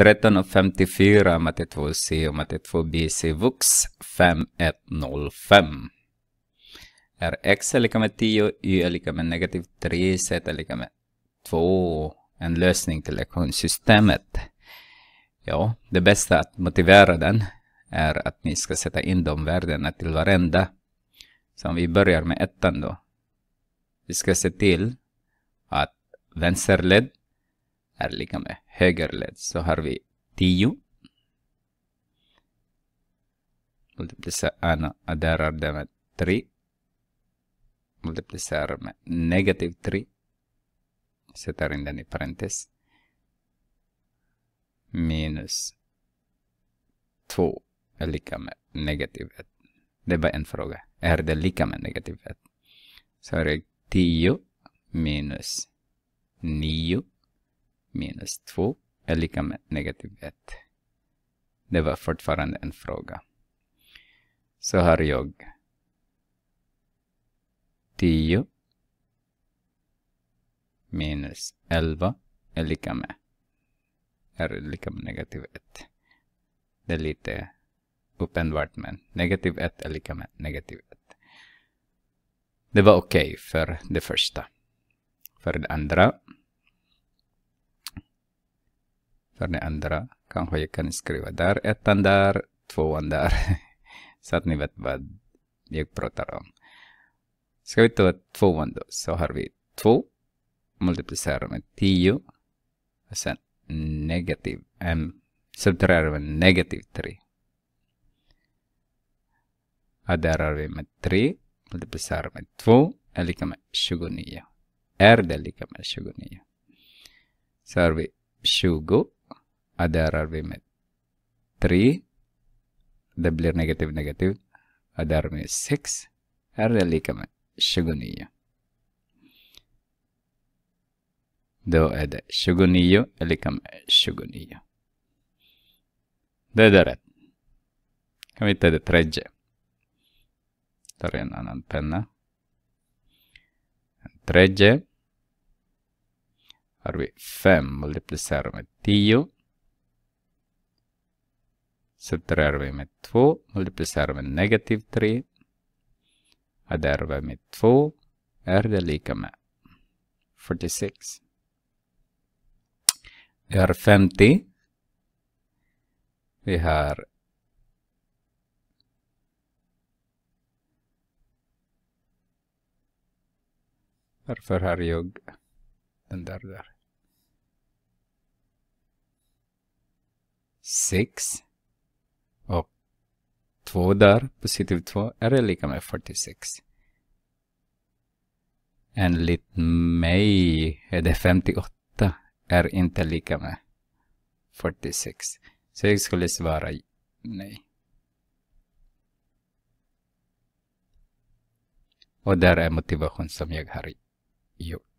13.54 matte 2C och matte 2BC vux 5105. Är x är lika med 10, y är lika med negativ 3, z är lika med 2. En lösning till lektionssystemet. Ja, det bästa att motivera den är att ni ska sätta in de värdena till varenda. Så om vi börjar med ettan då. Vi ska se till att vänsterled är lika med högerled så har vi 10. Multiplicera där är det med 3. Multiplicera med negativ 3. Sätter in den i parentes. Minus 2 är lika med negativ 1. Det är bara en fråga. Är det lika med negativ 1? Så är det 10 minus 9 minus 2 är lika med negativ 1. Det var fortfarande en fråga. Så har jag 10 minus 11 är lika med är lika med negativ 1. Det är lite uppenbart men negativ 1 är lika med negativ 1. Det var okej okay för det första. För det andra för ni andra kanske jag kan skriva där ettan där, tvåan där. så att ni vet vad jag pratar om. Ska vi ta tvåan då, så har vi två multiplicerar med 10 och sen negativ, um, subtraherar med negativ 3. Och där har vi med 3 multiplicerar med 2 är lika med 29. Är det lika med 29? Så har vi 20 other argument. 3. Doubler negative negative. Other argument 6. الرليكمة الشغنية. دو أدا شغنية الرليكمة الشغنية. دادرت. ada يتدى ترجع. ترين أنا نتنى. Treje. Arvi fem multiplisar med tio. Subtraherar vi med 2, multiplicerar med negativ 3. Adderar vi med 2, är det lika med 46. Vi har 50. Vi har Varför har jag den där där? 6. Och 2 där, positiv 2, är det lika med 46. Enligt mig är det 58 är inte lika med 46. Så jag skulle svara nej. Och där är motivation som jag har gjort.